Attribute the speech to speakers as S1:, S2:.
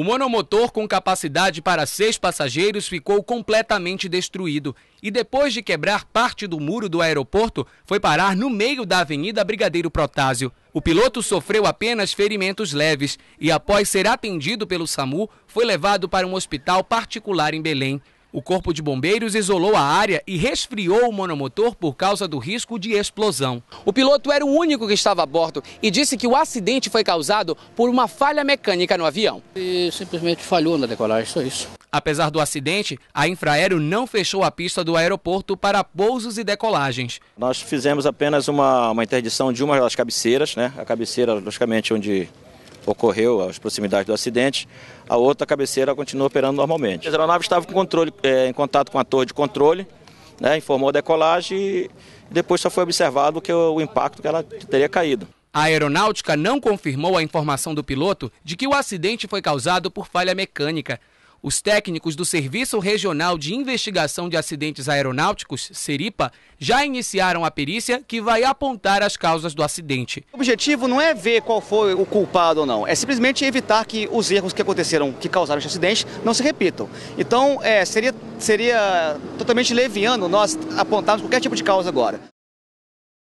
S1: O monomotor com capacidade para seis passageiros ficou completamente destruído e, depois de quebrar parte do muro do aeroporto, foi parar no meio da Avenida Brigadeiro Protásio. O piloto sofreu apenas ferimentos leves e, após ser atendido pelo SAMU, foi levado para um hospital particular em Belém. O Corpo de Bombeiros isolou a área e resfriou o monomotor por causa do risco de explosão. O piloto era o único que estava a bordo e disse que o acidente foi causado por uma falha mecânica no avião. E simplesmente falhou na decolagem, só isso. Apesar do acidente, a Infraero não fechou a pista do aeroporto para pousos e decolagens.
S2: Nós fizemos apenas uma, uma interdição de uma das cabeceiras, né? a cabeceira, logicamente, onde ocorreu às proximidades do acidente, a outra cabeceira continua operando normalmente. A aeronave estava com controle, é, em contato com a torre de controle, né, informou a decolagem e depois só foi observado que o, o impacto que ela teria caído.
S1: A aeronáutica não confirmou a informação do piloto de que o acidente foi causado por falha mecânica. Os técnicos do Serviço Regional de Investigação de Acidentes Aeronáuticos, SERIPA, já iniciaram a perícia que vai apontar as causas do acidente.
S3: O objetivo não é ver qual foi o culpado ou não, é simplesmente evitar que os erros que aconteceram, que causaram esse acidente, não se repitam. Então, é, seria, seria totalmente leviano nós apontarmos qualquer tipo de causa agora.